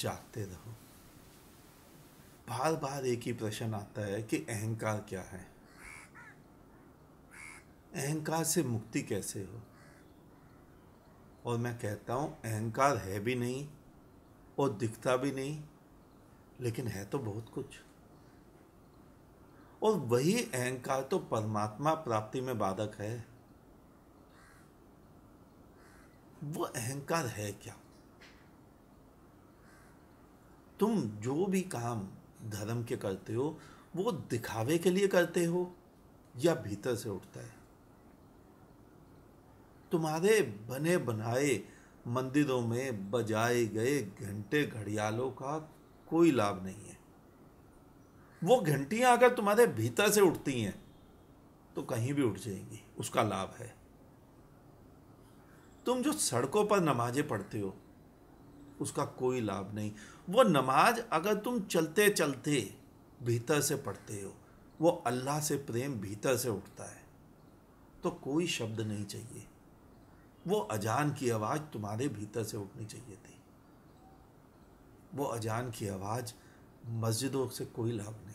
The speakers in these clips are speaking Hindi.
जागते रहो बार बार एक ही प्रश्न आता है कि अहंकार क्या है अहंकार से मुक्ति कैसे हो और मैं कहता हूं अहंकार है भी नहीं और दिखता भी नहीं लेकिन है तो बहुत कुछ और वही अहंकार तो परमात्मा प्राप्ति में बाधक है वो अहंकार है क्या तुम जो भी काम धर्म के करते हो वो दिखावे के लिए करते हो या भीतर से उठता है तुम्हारे बने बनाए मंदिरों में बजाए गए घंटे घड़ियालों का कोई लाभ नहीं है वो घंटियां अगर तुम्हारे भीतर से उठती हैं तो कहीं भी उठ जाएंगी उसका लाभ है तुम जो सड़कों पर नमाजें पढ़ते हो उसका कोई लाभ नहीं वो नमाज अगर तुम चलते चलते भीतर से पढ़ते हो वो अल्लाह से प्रेम भीतर से उठता है तो कोई शब्द नहीं चाहिए वो अजान की आवाज़ तुम्हारे भीतर से उठनी चाहिए थी वो अजान की आवाज़ मस्जिदों से कोई लाभ नहीं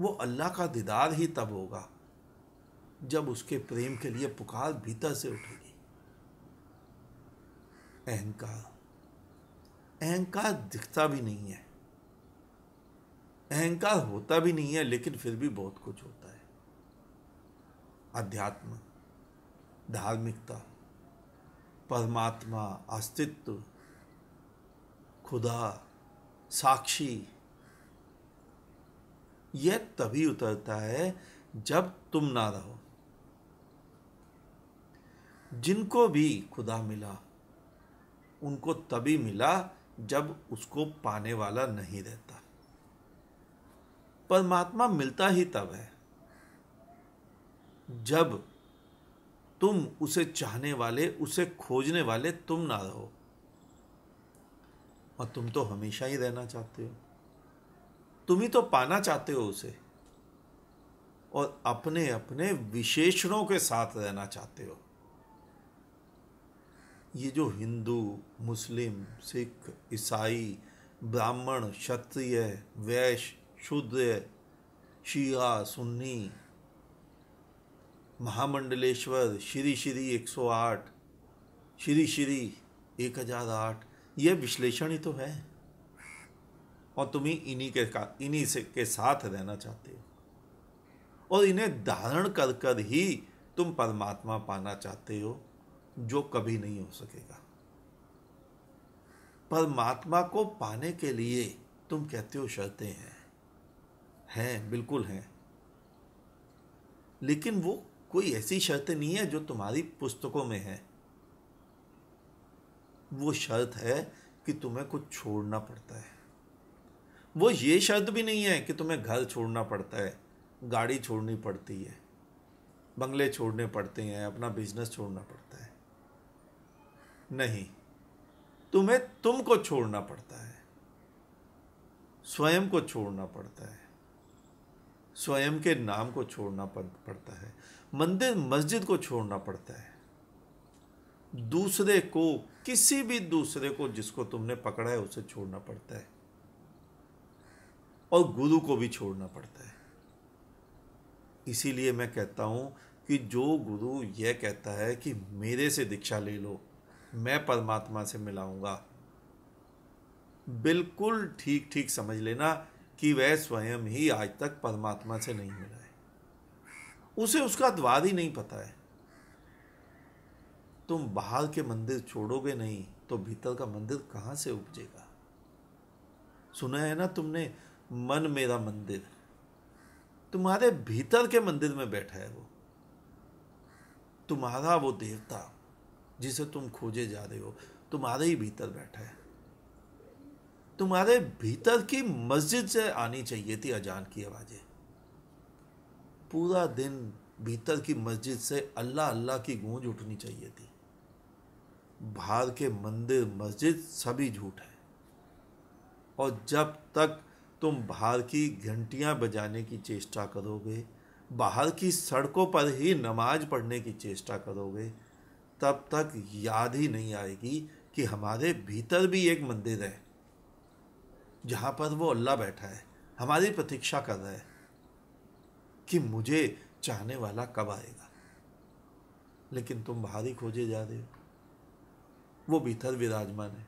वो अल्लाह का दीदार ही तब होगा जब उसके प्रेम के लिए पुकार भीतर से उठेगी अहंकार अहंकार दिखता भी नहीं है अहंकार होता भी नहीं है लेकिन फिर भी बहुत कुछ होता है अध्यात्म धार्मिकता परमात्मा अस्तित्व खुदा साक्षी यह तभी उतरता है जब तुम ना रहो जिनको भी खुदा मिला उनको तभी मिला जब उसको पाने वाला नहीं रहता परमात्मा मिलता ही तब है जब तुम उसे चाहने वाले उसे खोजने वाले तुम ना रहो और तुम तो हमेशा ही रहना चाहते हो तुम ही तो पाना चाहते हो उसे और अपने अपने विशेषणों के साथ रहना चाहते हो ये जो हिंदू मुस्लिम सिख ईसाई ब्राह्मण क्षत्रिय वैश्य शूद्र शिया सुन्नी महामंडलेश्वर श्री श्री 108 श्री श्री 1008 ये विश्लेषण ही तो है और तुम इन्हीं के इन्हीं से के साथ रहना चाहते हो और इन्हें धारण कर कर ही तुम परमात्मा पाना चाहते हो जो कभी नहीं हो सकेगा परमात्मा को पाने के लिए तुम कहते हो शर्तें हैं हैं बिल्कुल हैं लेकिन वो कोई ऐसी शर्त नहीं है जो तुम्हारी पुस्तकों में है वो शर्त है कि तुम्हें कुछ छोड़ना पड़ता है वो ये शर्त भी नहीं है कि तुम्हें घर छोड़ना पड़ता है गाड़ी छोड़नी पड़ती है बंगले छोड़ने पड़ते हैं अपना बिजनेस छोड़ना पड़ता है नहीं तुम्हें तुमको छोड़ना पड़ता है स्वयं को छोड़ना पड़ता है स्वयं के नाम को छोड़ना पड़ता है मंदिर मस्जिद को छोड़ना पड़ता है दूसरे को किसी भी दूसरे को जिसको तुमने पकड़ा है उसे छोड़ना पड़ता है और गुरु को भी छोड़ना पड़ता है इसीलिए मैं कहता हूं कि जो गुरु यह कहता है कि मेरे से दीक्षा ले लो मैं परमात्मा से मिलाऊंगा बिल्कुल ठीक ठीक समझ लेना कि वह स्वयं ही आज तक परमात्मा से नहीं मिला है उसे उसका द्वार ही नहीं पता है तुम बाहर के मंदिर छोड़ोगे नहीं तो भीतर का मंदिर कहां से उपजेगा सुना है ना तुमने मन मेरा मंदिर तुम्हारे भीतर के मंदिर में बैठा है वो तुम्हारा वो देवता जिसे तुम खोजे जा रहे हो तुम्हारे ही भीतर बैठा है तुम्हारे भीतर की मस्जिद से आनी चाहिए थी अजान की आवाज़ें पूरा दिन भीतर की मस्जिद से अल्लाह अल्लाह की गूंज उठनी चाहिए थी बाहर के मंदिर मस्जिद सभी झूठ है और जब तक तुम बाहर की घंटियां बजाने की चेष्टा करोगे बाहर की सड़कों पर ही नमाज पढ़ने की चेष्टा करोगे तब तक याद ही नहीं आएगी कि हमारे भीतर भी एक मंदिर है जहाँ पर वो अल्लाह बैठा है हमारी प्रतीक्षा कर रहा है कि मुझे चाहने वाला कब आएगा लेकिन तुम बाहर ही खोजे जा रहे हो वो भीतर विराजमान है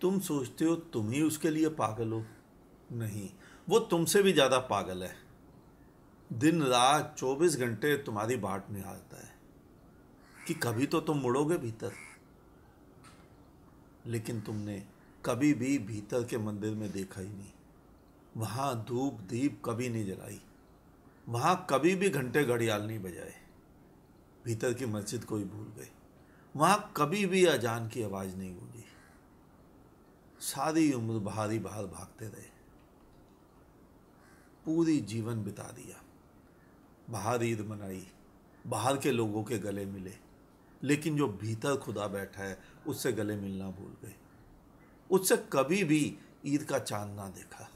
तुम सोचते हो तुम ही उसके लिए पागल हो नहीं वो तुमसे भी ज़्यादा पागल है दिन रात चौबीस घंटे तुम्हारी बाट निहारता है कि कभी तो तुम मुड़ोगे भीतर लेकिन तुमने कभी भी भीतर के मंदिर में देखा ही नहीं वहाँ धूप दीप कभी नहीं जलाई वहाँ कभी भी घंटे घड़ियाल नहीं बजाए भीतर की मस्जिद को ही भूल गए वहाँ कभी भी अजान की आवाज़ नहीं गूंजी सारी उम्र बाहर ही बाहर भागते रहे पूरी जीवन बिता दिया बाहर ईद मनाई बाहर के लोगों के गले मिले लेकिन जो भीतर खुदा बैठा है उससे गले मिलना भूल गए उससे कभी भी ईद का चांद ना देखा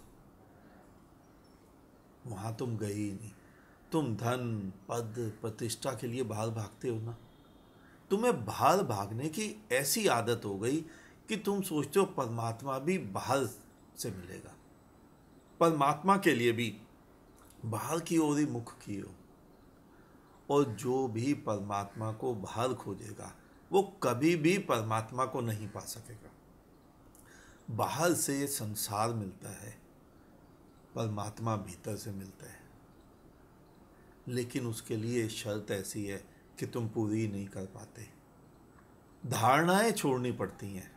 वहां तुम गए ही नहीं तुम धन पद प्रतिष्ठा के लिए बाहर भागते हो ना तुम्हें बाहर भागने की ऐसी आदत हो गई कि तुम सोचते हो परमात्मा भी बाहर से मिलेगा परमात्मा के लिए भी बाहर की ओर ही मुख की हो और जो भी परमात्मा को बाहर खोजेगा वो कभी भी परमात्मा को नहीं पा सकेगा बाहर से ये संसार मिलता है परमात्मा भीतर से मिलता है लेकिन उसके लिए शर्त ऐसी है कि तुम पूरी नहीं कर पाते धारणाएं छोड़नी पड़ती हैं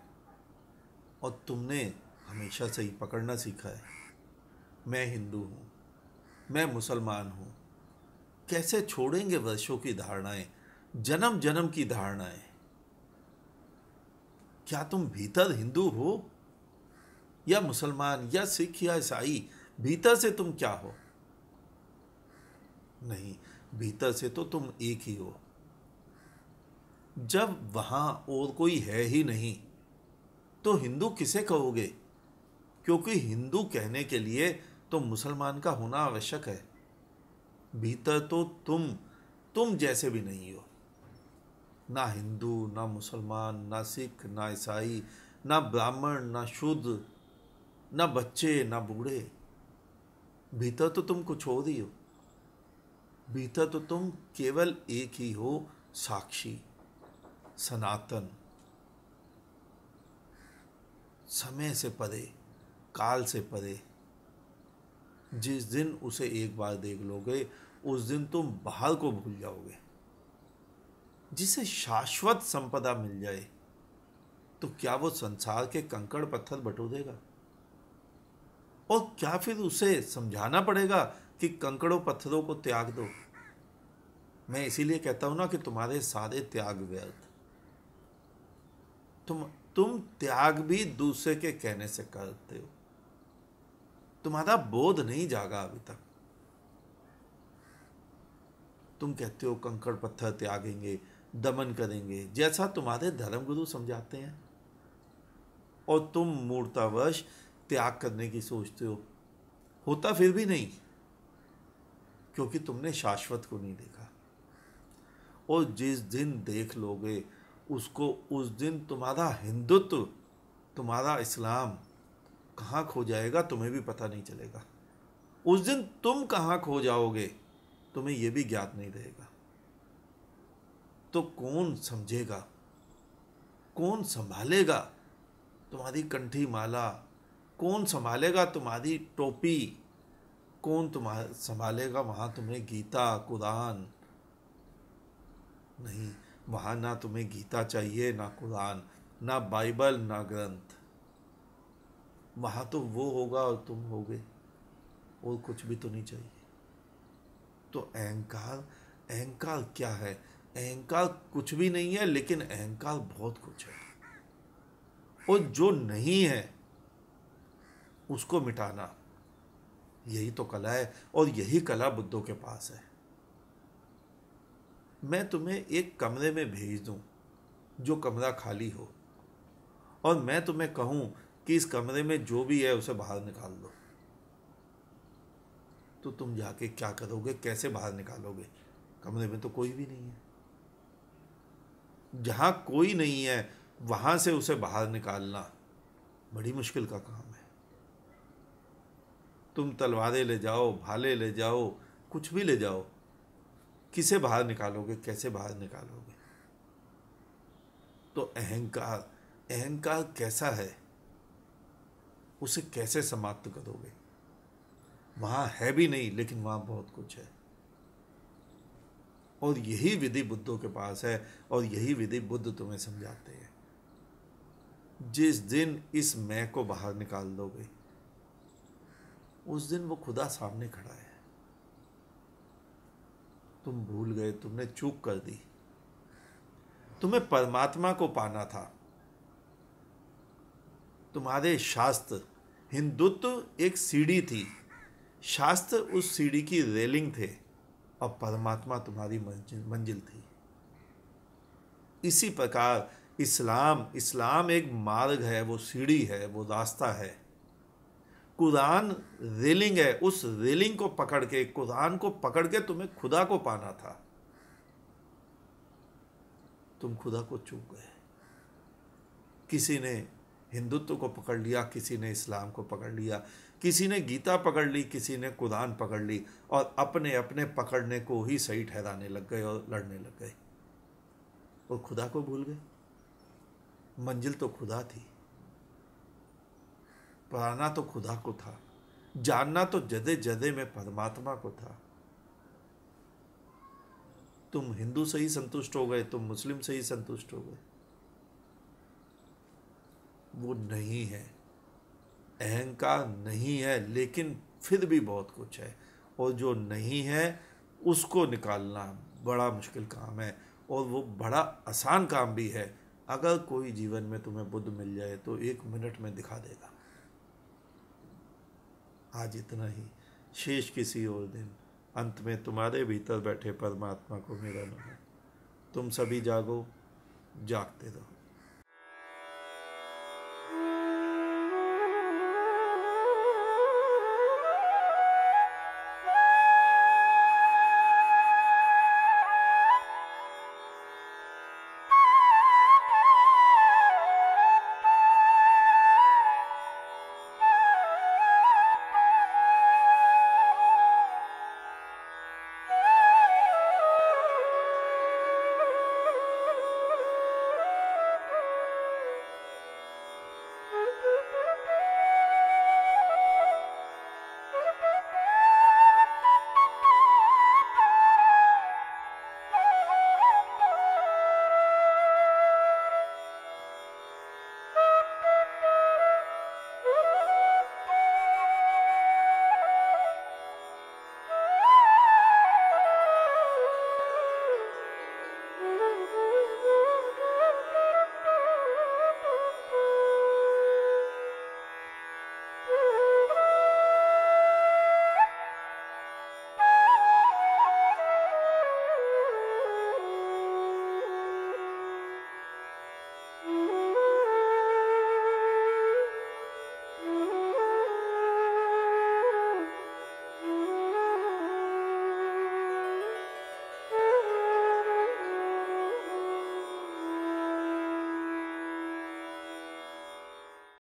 और तुमने हमेशा से ही पकड़ना सीखा है मैं हिंदू हूँ मैं मुसलमान हूँ कैसे छोड़ेंगे वर्षों की धारणाएं जन्म जन्म की धारणाएं क्या तुम भीतर हिंदू हो या मुसलमान या सिख या ईसाई भीतर से तुम क्या हो नहीं भीतर से तो तुम एक ही हो जब वहां और कोई है ही नहीं तो हिंदू किसे कहोगे क्योंकि हिंदू कहने के लिए तो मुसलमान का होना आवश्यक है भीतर तो तुम तुम जैसे भी नहीं हो ना हिंदू ना मुसलमान ना सिख ना ईसाई ना ब्राह्मण ना शुद्ध ना बच्चे ना बूढ़े भीतर तो तुम कुछ और ही हो भीतर तो तुम केवल एक ही हो साक्षी सनातन समय से परे काल से परे जिस दिन उसे एक बार देख लोगे उस दिन तुम बाहर को भूल जाओगे जिसे शाश्वत संपदा मिल जाए तो क्या वो संसार के कंकड़ पत्थर बटो देगा और क्या फिर उसे समझाना पड़ेगा कि कंकड़ों पत्थरों को त्याग दो मैं इसीलिए कहता हूं ना कि तुम्हारे सारे त्याग व्यर्थ तुम तुम त्याग भी दूसरे के कहने से करते हो तुम्हारा बोध नहीं जागा अभी तक तुम कहते हो कंकड़ पत्थर त्यागेंगे दमन करेंगे जैसा तुम्हारे धर्मगुरु समझाते हैं और तुम मूर्तावश त्याग करने की सोचते हो होता फिर भी नहीं क्योंकि तुमने शाश्वत को नहीं देखा और जिस दिन देख लोगे उसको उस दिन तुम्हारा हिंदुत्व तुम्हारा इस्लाम कहाँ खो जाएगा तुम्हें भी पता नहीं चलेगा उस दिन तुम कहाँ खो जाओगे तुम्हें यह भी ज्ञात नहीं रहेगा तो कौन समझेगा कौन संभालेगा तुम्हारी कंठी माला कौन संभालेगा तुम्हारी टोपी कौन तुम्हारा संभालेगा वहाँ तुम्हें गीता कुरान नहीं वहाँ ना तुम्हें गीता चाहिए ना कुरान ना बाइबल ना ग्रंथ महा तो वो होगा और तुम होगे और कुछ भी तो नहीं चाहिए तो अहंकार अहंकार क्या है अहंकार कुछ भी नहीं है लेकिन अहंकार बहुत कुछ है और जो नहीं है उसको मिटाना यही तो कला है और यही कला बुद्धों के पास है मैं तुम्हें एक कमरे में भेज दूं जो कमरा खाली हो और मैं तुम्हें कहूं कि इस कमरे में जो भी है उसे बाहर निकाल दो तो तुम जाके क्या करोगे कैसे बाहर निकालोगे कमरे में तो कोई भी नहीं है जहां कोई नहीं है वहां से उसे बाहर निकालना बड़ी मुश्किल का काम है तुम तलवारें ले जाओ भाले ले जाओ कुछ भी ले जाओ किसे बाहर निकालोगे कैसे बाहर निकालोगे तो अहंकार अहंकार कैसा है उसे कैसे समाप्त करोगे वहां है भी नहीं लेकिन वहां बहुत कुछ है और यही विधि बुद्धों के पास है और यही विधि बुद्ध तुम्हें समझाते हैं जिस दिन इस मैं को बाहर निकाल दोगे उस दिन वो खुदा सामने खड़ा है तुम भूल गए तुमने चूक कर दी तुम्हें परमात्मा को पाना था तुम्हारे शास्त्र हिंदुत्व एक सीढ़ी थी शास्त्र उस सीढ़ी की रेलिंग थे और परमात्मा तुम्हारी मंजिल थी इसी प्रकार इस्लाम इस्लाम एक मार्ग है वो सीढ़ी है वो रास्ता है कुरान रेलिंग है उस रेलिंग को पकड़ के कुरान को पकड़ के तुम्हें खुदा को पाना था तुम खुदा को चूक गए किसी ने हिंदुत्व को पकड़ लिया किसी ने इस्लाम को पकड़ लिया किसी ने गीता पकड़ ली किसी ने कुरान पकड़ ली और अपने अपने पकड़ने को ही सही ठहराने लग गए और लड़ने लग गए और खुदा को भूल गए मंजिल तो खुदा थी पढ़ाना तो खुदा को था जानना तो जदे जदे में परमात्मा को था तुम हिंदू से ही संतुष्ट हो गए तुम मुस्लिम से ही संतुष्ट हो गए वो नहीं है अहंकार नहीं है लेकिन फिर भी बहुत कुछ है और जो नहीं है उसको निकालना बड़ा मुश्किल काम है और वो बड़ा आसान काम भी है अगर कोई जीवन में तुम्हें बुद्ध मिल जाए तो एक मिनट में दिखा देगा आज इतना ही शेष किसी और दिन अंत में तुम्हारे भीतर बैठे परमात्मा को मेरा नाम तुम सभी जागो जागते रहो